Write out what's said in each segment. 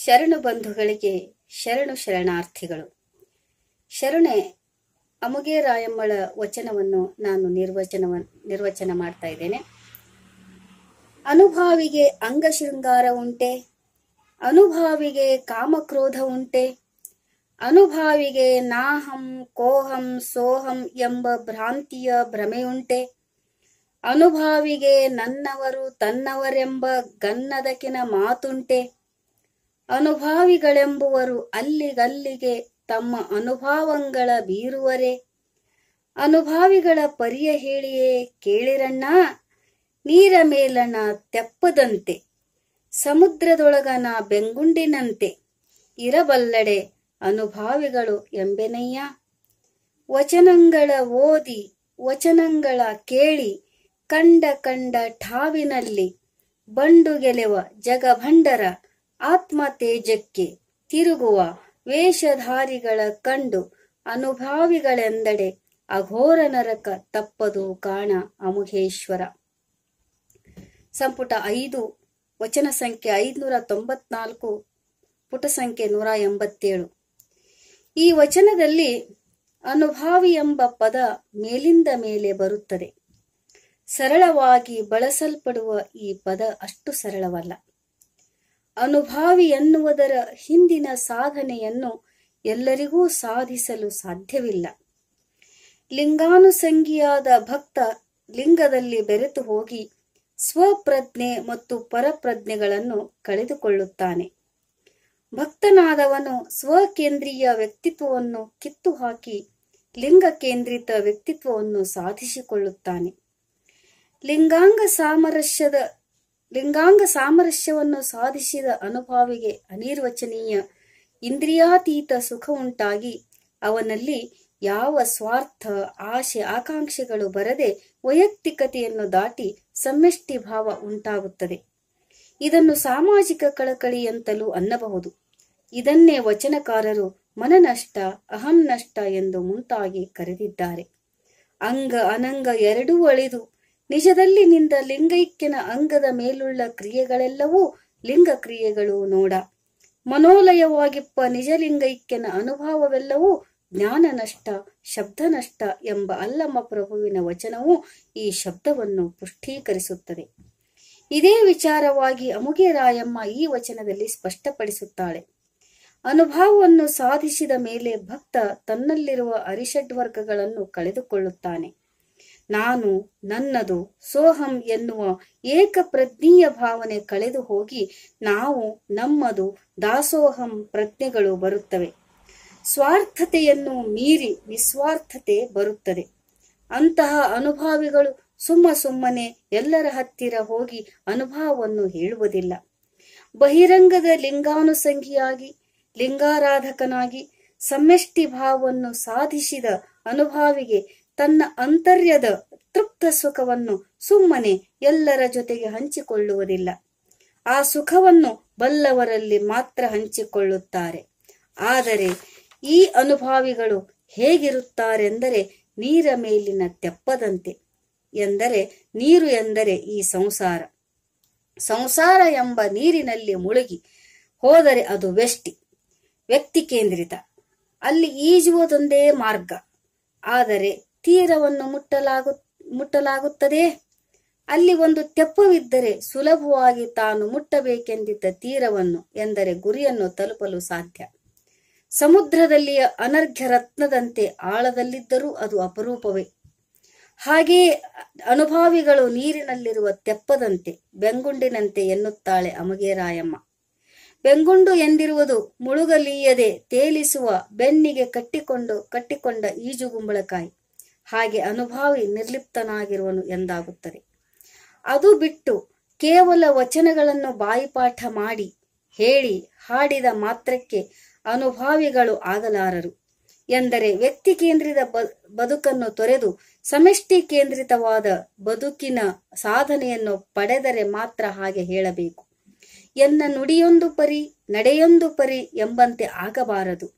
ಶರಣು ಬಂಧುಗಳಿಗೆ ಶರಣು ಶರಣಾರ್ಥಿಗಳು ಶರಣೆ ಅಮುಗೆ ರಾಯಮ್ಮಳ ವಚನವನ್ನು ನಾನು ನಿರ್ವಚನವ ನಿರ್ವಚನ ಮಾಡ್ತಾ ಇದ್ದೇನೆ ಅನುಭಾವಿಗೆ ಅಂಗ ಶೃಂಗಾರ ಉಂಟೆ ಅನುಭಾವಿಗೆ ಕಾಮಕ್ರೋಧ ಉಂಟೆ ಅನುಭಾವಿಗೆ ನಾಹಂ ಕೋಹಂ ಸೋಹಂ ಎಂಬ ಭ್ರಾಂತಿಯ ಭ್ರಮೆಯುಂಟೆ ಅನುಭಾವಿಗೆ ನನ್ನವರು ತನ್ನವರೆಂಬ ಗನ್ನದಕಿನ ಮಾತುಂಟೆ ಅನುಭಾವಿಗಳೆಂಬುವರು ಅಲ್ಲಿಗಲ್ಲಿಗೆ ತಮ್ಮ ಅನುಭಾವಂಗಳ ಬೀರುವರೆ ಅನುಭಾವಿಗಳ ಪರಿಯ ಹೇಳಿಯೇ ಕೇಳಿರಣ್ಣ ನೀರ ಮೇಲಣ ತೆಪ್ಪದಂತೆ ಸಮುದ್ರದೊಳಗನ ಬೆಂಗುಂಡಿನಂತೆ ಇರಬಲ್ಲಡೆ ಅನುಭಾವಿಗಳು ಎಂಬೆನಯ್ಯ ವಚನಂಗಳ ಓದಿ ವಚನಗಳ ಕೇಳಿ ಕಂಡ ಕಂಡ ಠಾವಿನಲ್ಲಿ ಬಂಡು ಗೆಲೆವ ಜಗಭಂಡರ ಆತ್ಮ ತೇಜಕ್ಕೆ ತಿರುಗುವ ವೇಷಧಾರಿಗಳ ಕಂಡು ಅನುಭಾವಿಗಳೆಂದಡೆ ಅಘೋರ ನರಕ ತಪ್ಪದು ಕಾಣ ಅಮುಘೇಶ್ವರ ಸಂಪುಟ ಐದು ವಚನ ಸಂಖ್ಯೆ ಐದುನೂರ ತೊಂಬತ್ನಾಲ್ಕು ಪುಟ ಸಂಖ್ಯೆ ನೂರ ಎಂಬತ್ತೇಳು ಈ ವಚನದಲ್ಲಿ ಅನುಭಾವಿ ಎಂಬ ಪದ ಮೇಲಿಂದ ಮೇಲೆ ಬರುತ್ತದೆ ಸರಳವಾಗಿ ಬಳಸಲ್ಪಡುವ ಈ ಪದ ಅಷ್ಟು ಸರಳವಲ್ಲ ಅನುಭಾವಿ ಎನ್ನುವುದರ ಹಿಂದಿನ ಸಾಧನೆಯನ್ನು ಎಲ್ಲರಿಗೂ ಸಾಧಿಸಲು ಸಾಧ್ಯವಿಲ್ಲ ಲಿಂಗಾನುಸಂಗಿಯಾದ ಭಕ್ತ ಲಿಂಗದಲ್ಲಿ ಬೆರೆತು ಹೋಗಿ ಸ್ವಪ್ರಜ್ಞೆ ಮತ್ತು ಪರಪ್ರಜ್ಞೆಗಳನ್ನು ಕಳೆದುಕೊಳ್ಳುತ್ತಾನೆ ಭಕ್ತನಾದವನು ಸ್ವಕೇಂದ್ರೀಯ ವ್ಯಕ್ತಿತ್ವವನ್ನು ಕಿತ್ತು ಹಾಕಿ ಲಿಂಗ ಕೇಂದ್ರಿತ ವ್ಯಕ್ತಿತ್ವವನ್ನು ಸಾಧಿಸಿಕೊಳ್ಳುತ್ತಾನೆ ಲಿಂಗಾಂಗ ಸಾಮರಸ್ಯದ ಲಿಂಗಾಂಗ ಸಾಮರಸ್ಯವನ್ನು ಸಾಧಿಸಿದ ಅನುಭಾವಿಗೆ ಅನಿರ್ವಚನೀಯ ಇಂದ್ರಿಯಾತೀತ ಸುಖ ಉಂಟಾಗಿ ಅವನಲ್ಲಿ ಯಾವ ಸ್ವಾರ್ಥ ಆಶೆ ಆಕಾಂಕ್ಷೆಗಳು ಬರದೆ ವೈಯಕ್ತಿಕತೆಯನ್ನು ದಾಟಿ ಸಮ್ಮಿಷ್ಟಿ ಭಾವ ಉಂಟಾಗುತ್ತದೆ ಇದನ್ನು ಸಾಮಾಜಿಕ ಕಳಕಳಿ ಅಂತಲೂ ಅನ್ನಬಹುದು ಇದನ್ನೇ ವಚನಕಾರರು ಮನನಷ್ಟ ಅಹಂ ನಷ್ಟ ಎಂದು ಮುಂತಾಗಿ ಕರೆದಿದ್ದಾರೆ ಅಂಗ ಅನಂಗ ಎರಡೂ ಅಳಿದು ನಿಜದಲ್ಲಿ ನಿಂದ ಲಿಂಗೈಕ್ಯನ ಅಂಗದ ಮೇಲುಳ್ಳ ಕ್ರಿಯೆಗಳೆಲ್ಲವೂ ಲಿಂಗ ಕ್ರಿಯೆಗಳು ನೋಡ ಮನೋಲಯವಾಗಿಪ್ಪ ನಿಜ ಲಿಂಗೈಕ್ಯನ ಅನುಭವವೆಲ್ಲವೂ ಜ್ಞಾನ ನಷ್ಟ ಶಬ್ದ ನಷ್ಟ ಎಂಬ ಅಲ್ಲಮ್ಮ ಪ್ರಭುವಿನ ವಚನವು ಈ ಶಬ್ದವನ್ನು ಪುಷ್ಟೀಕರಿಸುತ್ತದೆ ಇದೇ ವಿಚಾರವಾಗಿ ಅಮುಗೆ ರಾಯಮ್ಮ ಈ ವಚನದಲ್ಲಿ ಸ್ಪಷ್ಟಪಡಿಸುತ್ತಾಳೆ ಅನುಭವವನ್ನು ಸಾಧಿಸಿದ ಮೇಲೆ ಭಕ್ತ ತನ್ನಲ್ಲಿರುವ ಅರಿಷಡ್ವರ್ಗಗಳನ್ನು ಕಳೆದುಕೊಳ್ಳುತ್ತಾನೆ ನಾನು ನನ್ನದು ಸೋಹಂ ಎನ್ನುವ ಏಕಪ್ರಜ್ಞೀಯ ಭಾವನೆ ಕಳೆದು ಹೋಗಿ ನಾವು ನಮ್ಮದು ದಾಸೋಹಂ ಪ್ರಜ್ಞೆಗಳು ಬರುತ್ತವೆ ಸ್ವಾರ್ಥತೆಯನ್ನು ಮೀರಿ ನಿಸ್ವಾರ್ಥತೆ ಬರುತ್ತದೆ ಅಂತಹ ಅನುಭಾವಿಗಳು ಸುಮ್ಮ ಸುಮ್ಮನೆ ಎಲ್ಲರ ಹತ್ತಿರ ಹೋಗಿ ಅನುಭವವನ್ನು ಹೇಳುವುದಿಲ್ಲ ಬಹಿರಂಗದ ಲಿಂಗಾನುಸಂಗಿಯಾಗಿ ಲಿಂಗಾರಾಧಕನಾಗಿ ಸಮಷ್ಟಿ ಭಾವವನ್ನು ಸಾಧಿಸಿದ ಅನುಭಾವಿಗೆ ತನ್ನ ಅಂತರ್ಯದ ತೃಪ್ತ ಸುಖವನ್ನು ಸುಮ್ಮನೆ ಎಲ್ಲರ ಜೊತೆಗೆ ಹಂಚಿಕೊಳ್ಳುವುದಿಲ್ಲ ಆ ಸುಖವನ್ನು ಬಲ್ಲವರಲ್ಲಿ ಮಾತ್ರ ಹಂಚಿಕೊಳ್ಳುತ್ತಾರೆ ಆದರೆ ಈ ಅನುಭಾವಿಗಳು ಹೇಗಿರುತ್ತಾರೆಂದರೆ ನೀರ ಮೇಲಿನ ತೆಪ್ಪದಂತೆ ಎಂದರೆ ನೀರು ಎಂದರೆ ಈ ಸಂಸಾರ ಸಂಸಾರ ಎಂಬ ನೀರಿನಲ್ಲಿ ಮುಳುಗಿ ಹೋದರೆ ಅದು ವ್ಯಷ್ಟಿ ವ್ಯಕ್ತಿ ಕೇಂದ್ರಿತ ಅಲ್ಲಿ ಈಜುವುದೊಂದೇ ಮಾರ್ಗ ಆದರೆ ತೀರವನ್ನು ಮುಟ್ಟಲಾಗು ಮುಟ್ಟಲಾಗುತ್ತದೆ ಅಲ್ಲಿ ಒಂದು ತೆಪ್ಪವಿದ್ದರೆ ಸುಲಭವಾಗಿ ತಾನು ಮುಟ್ಟಬೇಕೆಂದಿದ್ದ ತೀರವನ್ನು ಎಂದರೆ ಗುರಿಯನ್ನು ತಲುಪಲು ಸಾಧ್ಯ ಸಮುದ್ರದಲ್ಲಿಯ ಅನರ್ಘ್ಯ ರತ್ನದಂತೆ ಆಳದಲ್ಲಿದ್ದರೂ ಅದು ಅಪರೂಪವೇ ಹಾಗೆಯೇ ಅನುಭಾವಿಗಳು ನೀರಿನಲ್ಲಿರುವ ತೆಪ್ಪದಂತೆ ಬೆಂಗುಂಡಿನಂತೆ ಎನ್ನುತ್ತಾಳೆ ಅಮಗೇರಾಯಮ್ಮ ಬೆಂಗುಂಡು ಎಂದಿರುವುದು ಮುಳುಗಲೀಯದೆ ತೇಲಿಸುವ ಬೆನ್ನಿಗೆ ಕಟ್ಟಿಕೊಂಡು ಕಟ್ಟಿಕೊಂಡ ಈಜುಗುಂಬಳಕಾಯಿ ಹಾಗೆ ಅನುಭಾವಿ ನಿರ್ಲಿಪ್ತನಾಗಿರುವನು ಎಂದಾಗುತ್ತದೆ ಅದು ಬಿಟ್ಟು ಕೇವಲ ವಚನಗಳನ್ನು ಬಾಯಿಪಾಠ ಮಾಡಿ ಹೇಳಿ ಹಾಡಿದ ಮಾತ್ರಕ್ಕೆ ಅನುಭಾವಿಗಳು ಆಗಲಾರರು ಎಂದರೆ ವ್ಯಕ್ತಿ ಕೇಂದ್ರಿತ ಬದುಕನ್ನು ತೊರೆದು ಸಮಷ್ಟಿ ಕೇಂದ್ರಿತವಾದ ಬದುಕಿನ ಸಾಧನೆಯನ್ನು ಪಡೆದರೆ ಮಾತ್ರ ಹಾಗೆ ಹೇಳಬೇಕು ಎನ್ನ ನುಡಿಯೊಂದು ಪರಿ ನಡೆಯೊಂದು ಪರಿ ಎಂಬಂತೆ ಆಗಬಾರದು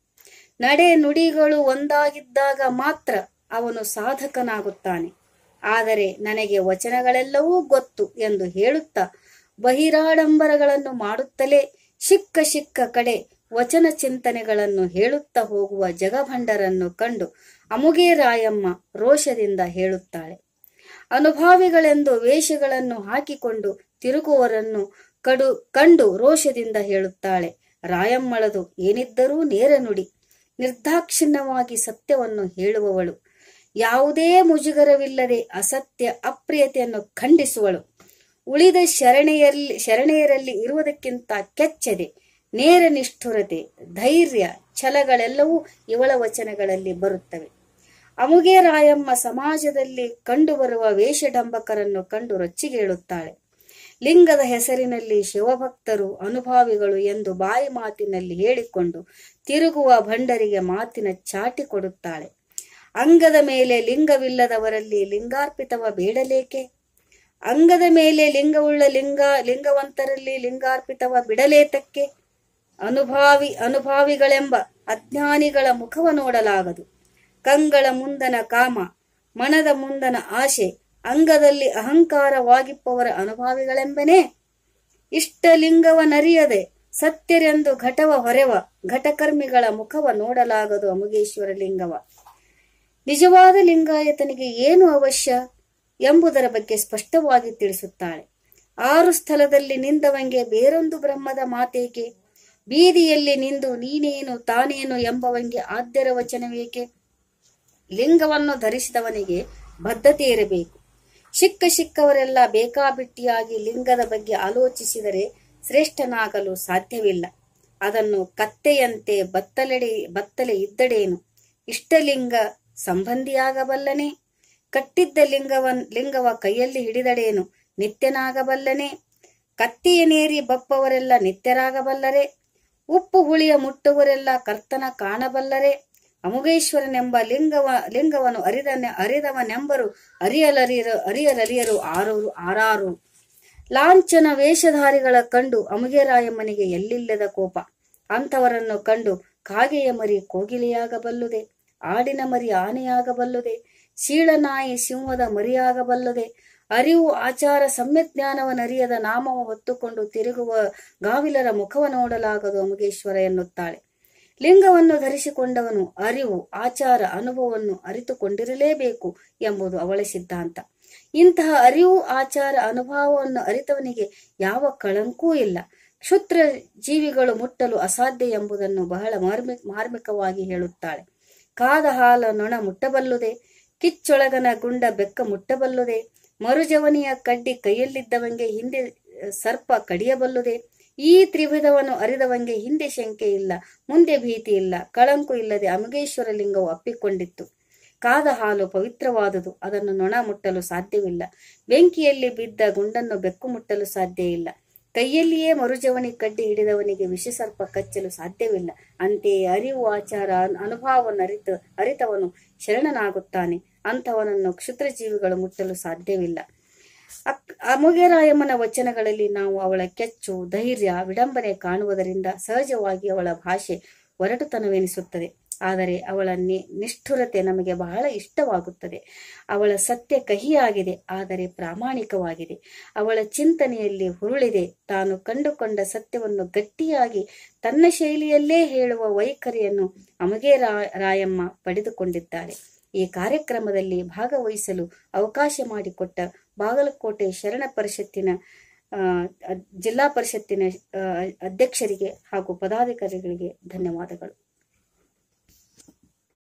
ನಡೆ ನುಡಿಗಳು ಒಂದಾಗಿದ್ದಾಗ ಮಾತ್ರ ಅವನು ಸಾಧಕನಾಗುತ್ತಾನೆ ಆದರೆ ನನಗೆ ವಚನಗಳೆಲ್ಲವೂ ಗೊತ್ತು ಎಂದು ಹೇಳುತ್ತಾ ಬಹಿರಾಡಂಬರಗಳನ್ನು ಮಾಡುತ್ತಲೇ ಸಿಕ್ಕ ಚಿಕ್ಕ ಕಡೆ ವಚನ ಚಿಂತನೆಗಳನ್ನು ಹೇಳುತ್ತಾ ಹೋಗುವ ಜಗಭಂಡರನ್ನು ಕಂಡು ಅಮುಗೆ ರಾಯಮ್ಮ ರೋಷದಿಂದ ಹೇಳುತ್ತಾಳೆ ಅನುಭಾವಿಗಳೆಂದು ವೇಷಗಳನ್ನು ಹಾಕಿಕೊಂಡು ತಿರುಗುವರನ್ನು ಕಡು ಕಂಡು ರೋಷದಿಂದ ಹೇಳುತ್ತಾಳೆ ರಾಯಮ್ಮಳದು ಏನಿದ್ದರೂ ನೇರ ನುಡಿ ನಿರ್ದಾಕ್ಷಿಣ್ಯವಾಗಿ ಸತ್ಯವನ್ನು ಹೇಳುವವಳು ಯಾವುದೇ ಮುಜುಗರವಿಲ್ಲದೆ ಅಸತ್ಯ ಅಪ್ರಿಯತೆಯನ್ನು ಖಂಡಿಸುವಳು ಉಳಿದ ಶರಣೆಯಲ್ಲಿ ಶರಣೆಯರಲ್ಲಿ ಇರುವುದಕ್ಕಿಂತ ಕೆಚ್ಚದೆ ನೇರ ನಿಷ್ಠುರತೆ ಧೈರ್ಯ ಛಲಗಳೆಲ್ಲವೂ ಇವಳ ವಚನಗಳಲ್ಲಿ ಬರುತ್ತವೆ ಅಮುಗೆ ರಾಯಮ್ಮ ಸಮಾಜದಲ್ಲಿ ಕಂಡುಬರುವ ವೇಷಡಂಬಕರನ್ನು ಕಂಡು ರೊಚ್ಚಿಗೇಳುತ್ತಾಳೆ ಲಿಂಗದ ಹೆಸರಿನಲ್ಲಿ ಶಿವಭಕ್ತರು ಅನುಭಾವಿಗಳು ಎಂದು ಬಾಯಿ ಮಾತಿನಲ್ಲಿ ಹೇಳಿಕೊಂಡು ತಿರುಗುವ ಭಂಡರಿಗೆ ಮಾತಿನ ಚಾಟಿ ಕೊಡುತ್ತಾಳೆ ಅಂಗದ ಮೇಲೆ ಲಿಂಗವಿಲ್ಲದವರಲ್ಲಿ ಲಿಂಗಾರ್ಪಿತವ ಬೇಡಲೇಕೆ ಅಂಗದ ಮೇಲೆ ಲಿಂಗವುಳ್ಳ ಲಿಂಗ ಲಿಂಗವಂತರಲ್ಲಿ ಲಿಂಗಾರ್ಪಿತವ ಬಿಡಲೇತಕ್ಕೆ ಅನುಭಾವಿ ಅನುಭಾವಿಗಳೆಂಬ ಅಜ್ಞಾನಿಗಳ ಮುಖವ ನೋಡಲಾಗದು ಕಂಗಳ ಮುಂದನ ಕಾಮ ಮನದ ಮುಂದನ ಆಶೆ ಅಂಗದಲ್ಲಿ ಅಹಂಕಾರವಾಗಿಪ್ಪವರ ಇಷ್ಟ ಲಿಂಗವ ನರಿಯದೆ ಸತ್ಯರೆಂದು ಘಟವ ಹೊರೆವ ಘಟಕರ್ಮಿಗಳ ಮುಖವ ನೋಡಲಾಗದು ಅಮುಗೇಶ್ವರ ಲಿಂಗವ ನಿಜವಾದ ಲಿಂಗಾಯತನಿಗೆ ಏನು ಅವಶ್ಯ ಎಂಬುದರ ಬಗ್ಗೆ ಸ್ಪಷ್ಟವಾಗಿ ತಿಳಿಸುತ್ತಾಳೆ ಆರು ಸ್ಥಳದಲ್ಲಿ ನಿಂದವಂಗೆ ಬೇರೊಂದು ಬ್ರಹ್ಮದ ಮಾತೇಕೆ ಬೀದಿಯಲ್ಲಿ ನಿಂದು ನೀನೇನು ತಾನೇನು ಎಂಬವಂಗೆ ಆದ್ಯರ ವಚನವೇಕೆ ಲಿಂಗವನ್ನು ಧರಿಸಿದವನಿಗೆ ಬದ್ಧತೆ ಇರಬೇಕು ಚಿಕ್ಕ ಚಿಕ್ಕವರೆಲ್ಲ ಬೇಕಾಬಿಟ್ಟಿಯಾಗಿ ಲಿಂಗದ ಬಗ್ಗೆ ಆಲೋಚಿಸಿದರೆ ಶ್ರೇಷ್ಠನಾಗಲು ಸಾಧ್ಯವಿಲ್ಲ ಅದನ್ನು ಕತ್ತೆಯಂತೆ ಬತ್ತಲೆಡೆ ಬತ್ತಲೆ ಇದ್ದಡೇನು ಇಷ್ಟಲಿಂಗ ಸಂಬಂಧಿಯಾಗಬಲ್ಲನೆ ಕಟ್ಟಿದ್ದ ಲಿಂಗವನ್ ಲಿಂಗವ ಕೈಯಲ್ಲಿ ಹಿಡಿದಡೇನು ನಿತ್ಯನಾಗಬಲ್ಲನೆ ಕತ್ತಿಯನೇರಿ ಬಪ್ಪವರೆಲ್ಲ ನಿತ್ಯರಾಗಬಲ್ಲರೆ ಉಪ್ಪು ಹುಳಿಯ ಮುಟ್ಟುವರೆಲ್ಲ ಕರ್ತನ ಕಾಣಬಲ್ಲರೆ ಅಮುಗೇಶ್ವರನೆಂಬ ಲಿಂಗವ ಲಿಂಗವನ್ನು ಅರಿದನೆ ಅರಿದವನೆಂಬರು ಅರಿಯಲರಿಯರು ಅರಿಯಲರಿಯರು ಆರೋರು ಆರಾರು ಲಾಂಛನ ವೇಷಧಾರಿಗಳ ಕಂಡು ಅಮುಗೇರಾಯಮ್ಮನಿಗೆ ಎಲ್ಲಿಲ್ಲದ ಕೋಪ ಅಂಥವರನ್ನು ಕಂಡು ಕಾಗೆಯ ಮರಿ ಕೋಗಿಲೆಯಾಗಬಲ್ಲುದೆ ಆಡಿನ ಮರಿ ಆನೆಯಾಗಬಲ್ಲದೆ ಶೀಳನಾಯಿ ಸಿಂಹದ ಮರಿಯಾಗಬಲ್ಲದೆ ಅರಿವು ಆಚಾರ ಸಮ್ಯಜ್ಞಾನವನ್ನರಿಯದ ನಾಮವ ಹೊತ್ತುಕೊಂಡು ತಿರುಗುವ ಗಾವಿಲರ ಮುಖವ ನೋಡಲಾಗದು ಅಮುಗೇಶ್ವರ ಎನ್ನುತ್ತಾಳೆ ಲಿಂಗವನ್ನು ಧರಿಸಿಕೊಂಡವನು ಅರಿವು ಆಚಾರ ಅನುಭವವನ್ನು ಅರಿತುಕೊಂಡಿರಲೇಬೇಕು ಎಂಬುದು ಅವಳ ಸಿದ್ಧಾಂತ ಇಂತಹ ಅರಿವು ಆಚಾರ ಅನುಭವವನ್ನು ಅರಿತವನಿಗೆ ಯಾವ ಕಳಂಕೂ ಇಲ್ಲ ಕ್ಷುತ್ರ ಜೀವಿಗಳು ಮುಟ್ಟಲು ಅಸಾಧ್ಯ ಎಂಬುದನ್ನು ಬಹಳ ಮಾರ್ಮಿ ಮಾರ್ಮಿಕವಾಗಿ ಹೇಳುತ್ತಾಳೆ ಕಾದ ಹಾಲ ನೊಣ ಮುಟ್ಟಬಲ್ಲುದೆ ಕಿಚ್ಚೊಳಗನ ಗುಂಡ ಬೆಕ್ಕ ಮುಟ್ಟಬಲ್ಲುದೆ ಮರುಜವನಿಯ ಕಡ್ಡಿ ಕೈಯಲ್ಲಿದ್ದವಂಗೆ ಹಿಂದೆ ಸರ್ಪ ಕಡಿಯಬಲ್ಲುದೆ ಈ ತ್ರಿವಿಧವನ್ನು ಅರಿದವಂಗೆ ಹಿಂದೆ ಶಂಕೆ ಇಲ್ಲ ಮುಂದೆ ಭೀತಿ ಇಲ್ಲ ಕಳಂಕು ಇಲ್ಲದೆ ಅಮುಗೇಶ್ವರ ಲಿಂಗವು ಅಪ್ಪಿಕೊಂಡಿತ್ತು ಕಾದ ಹಾಲು ಪವಿತ್ರವಾದುದು ಅದನ್ನು ನೊಣ ಮುಟ್ಟಲು ಸಾಧ್ಯವಿಲ್ಲ ಬೆಂಕಿಯಲ್ಲಿ ಬಿದ್ದ ಗುಂಡನ್ನು ಬೆಕ್ಕು ಮುಟ್ಟಲು ಸಾಧ್ಯ ಇಲ್ಲ ಕೈಯಲ್ಲಿಯೇ ಮರುಜವನಿ ಕಡ್ಡಿ ಹಿಡಿದವನಿಗೆ ವಿಷಸರ್ಪ ಕಚ್ಚಲು ಸಾಧ್ಯವಿಲ್ಲ ಅಂತೆಯೇ ಅರಿವು ಆಚಾರ ಅನುಭವವನ್ನು ಅರಿತು ಅರಿತವನು ಶರಣನಾಗುತ್ತಾನೆ ಅಂಥವನನ್ನು ಕ್ಷುದ್ರಜೀವಿಗಳು ಮುಟ್ಟಲು ಸಾಧ್ಯವಿಲ್ಲ ಅಕ್ ಅಮುಗೆರಾಯಮ್ಮನ ವಚನಗಳಲ್ಲಿ ನಾವು ಅವಳ ಕೆಚ್ಚು ಧೈರ್ಯ ವಿಡಂಬನೆ ಕಾಣುವುದರಿಂದ ಸಹಜವಾಗಿ ಅವಳ ಭಾಷೆ ಒರಟುತನವೆನಿಸುತ್ತದೆ ಆದರೆ ಅವಳ ನಿಷ್ಠುರತೆ ನಮಗೆ ಬಹಳ ಇಷ್ಟವಾಗುತ್ತದೆ ಅವಳ ಸತ್ಯ ಕಹಿಯಾಗಿದೆ ಆದರೆ ಪ್ರಾಮಾಣಿಕವಾಗಿದೆ ಅವಳ ಚಿಂತನೆಯಲ್ಲಿ ಹುರುಳಿದೆ ತಾನು ಕಂಡುಕೊಂಡ ಸತ್ಯವನ್ನು ಗಟ್ಟಿಯಾಗಿ ತನ್ನ ಶೈಲಿಯಲ್ಲೇ ಹೇಳುವ ವೈಖರಿಯನ್ನು ರಾಯ ರಾಯಮ್ಮ ಪಡೆದುಕೊಂಡಿದ್ದಾರೆ ಈ ಕಾರ್ಯಕ್ರಮದಲ್ಲಿ ಭಾಗವಹಿಸಲು ಅವಕಾಶ ಮಾಡಿಕೊಟ್ಟ ಬಾಗಲಕೋಟೆ ಶರಣ ಪರಿಷತ್ತಿನ ಜಿಲ್ಲಾ ಪರಿಷತ್ತಿನ ಅಧ್ಯಕ್ಷರಿಗೆ ಹಾಗೂ ಪದಾಧಿಕಾರಿಗಳಿಗೆ ಧನ್ಯವಾದಗಳು